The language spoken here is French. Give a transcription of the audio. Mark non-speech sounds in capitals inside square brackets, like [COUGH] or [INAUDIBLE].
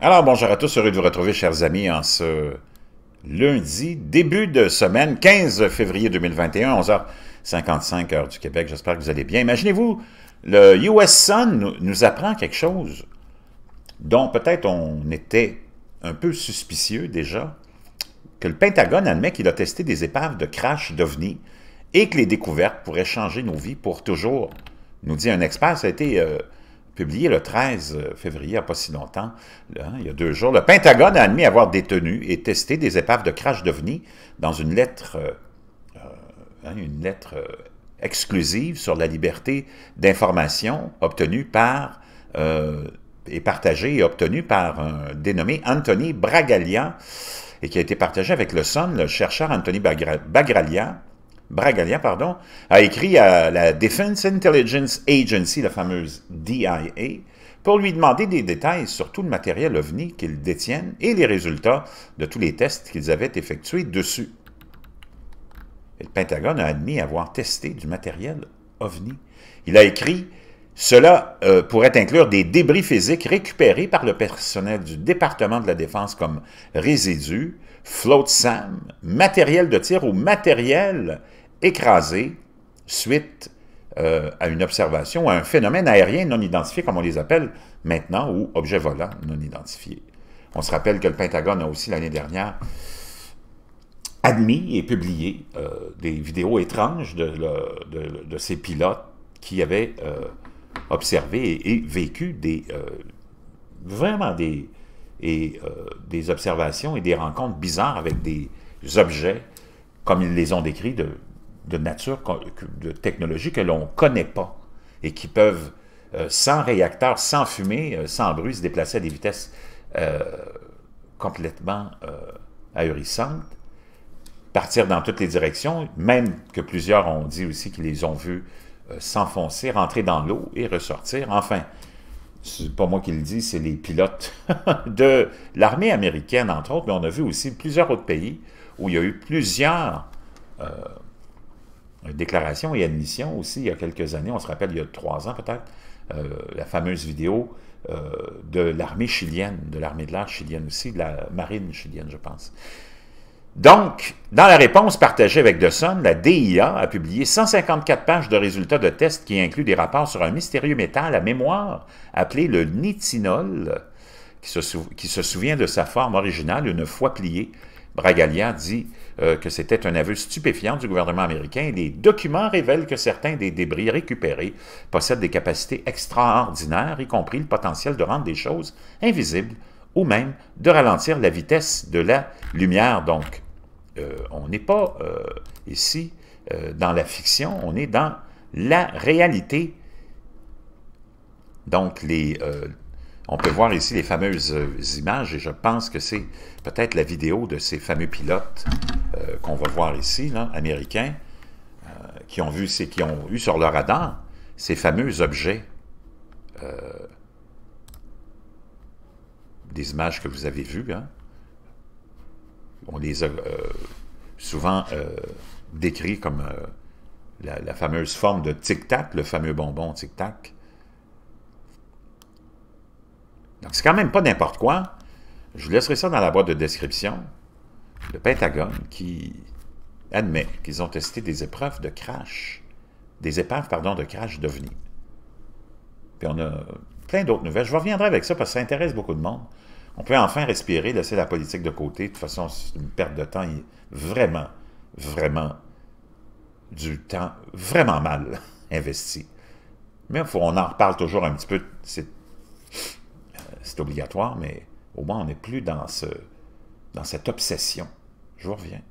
Alors, bonjour à tous, heureux de vous retrouver, chers amis, en ce lundi, début de semaine, 15 février 2021, 11h55, heure du Québec. J'espère que vous allez bien. Imaginez-vous, le US Sun nous apprend quelque chose dont peut-être on était un peu suspicieux déjà, que le Pentagone admet qu'il a testé des épaves de crash d'OVNI et que les découvertes pourraient changer nos vies pour toujours, nous dit un expert. Ça a été... Euh, publié le 13 euh, février, il n'y a pas si longtemps, hein, il y a deux jours, le Pentagone a admis avoir détenu et testé des épaves de crash d'OVNI dans une lettre, euh, euh, hein, une lettre exclusive sur la liberté d'information obtenue par et partagée et obtenue par un dénommé Anthony Bragalian et qui a été partagé avec le SON, le chercheur Anthony Bagra Bragalia, pardon, a écrit à la Defense Intelligence Agency, la fameuse DIA, pour lui demander des détails sur tout le matériel OVNI qu'ils détiennent et les résultats de tous les tests qu'ils avaient effectués dessus. le Pentagone a admis avoir testé du matériel OVNI. Il a écrit « Cela euh, pourrait inclure des débris physiques récupérés par le personnel du département de la Défense comme résidus, float SAM, matériel de tir ou matériel écrasés suite euh, à une observation, à un phénomène aérien non identifié, comme on les appelle maintenant, ou objet volant non identifié. On se rappelle que le Pentagone a aussi, l'année dernière, admis et publié euh, des vidéos étranges de, ces pilotes qui avaient euh, observé et, et, vécu des, vraiment des, et, des observations et des rencontres bizarres avec des objets, comme ils les ont décrits, de de nature, de technologie que l'on ne connaît pas et qui peuvent, euh, sans réacteur, sans fumée, euh, sans bruit, se déplacer à des vitesses euh, complètement ahurissantes, partir dans toutes les directions, même que plusieurs ont dit aussi qu'ils les ont vus s'enfoncer, rentrer dans l'eau et ressortir. Enfin, c'est pas moi qui le dis, c'est les pilotes [LAUGHS] de l'armée américaine, entre autres, mais on a vu aussi plusieurs autres pays où il y a eu plusieurs déclaration et admission aussi, il y a quelques années, on se rappelle, il y a trois ans peut-être, euh, la fameuse vidéo euh, de l'armée chilienne, de l'armée de l'air chilienne aussi, de la marine chilienne, je pense. Donc, dans la réponse partagée avec Dawson, la DIA a publié 154 pages de résultats de tests qui incluent des rapports sur un mystérieux métal à mémoire appelé le nitinol, qui se, qui se souvient de sa forme originale une fois plié Bragalia dit euh, que c'était un aveu stupéfiant du gouvernement américain et les documents révèlent que certains des débris récupérés possèdent des capacités extraordinaires, y compris le potentiel de rendre des choses invisibles ou même de ralentir la vitesse de la lumière. Donc, euh, on n'est pas euh, ici dans la fiction, on est dans la réalité. Donc, les on peut voir ici les fameuses euh, images et je pense que c'est peut-être la vidéo de ces fameux pilotes euh, qu'on va voir ici, américains, euh, qui, ont vu, qui ont eu sur leur radar ces fameux objets. des images que vous avez vues, hein. on les a souvent décrits comme la fameuse forme de tic-tac, le fameux bonbon tic-tac c'est quand même pas n'importe quoi. Je vous laisserai ça dans la boîte de description. Le Pentagone qui admet qu'ils ont testé des épreuves de crash, des épaves, pardon, de crash d'OVNI. Puis on a plein d'autres nouvelles. Je reviendrai avec ça parce que ça intéresse beaucoup de monde. On peut enfin respirer, laisser la politique de côté. De toute façon, c'est une perte de temps. Il vraiment, vraiment, du temps vraiment mal [LAUGHS] investi. Mais on en reparle toujours un petit peu. C'est obligatoire, mais au moins on n'est plus dans, ce, dans cette obsession. Je vous reviens.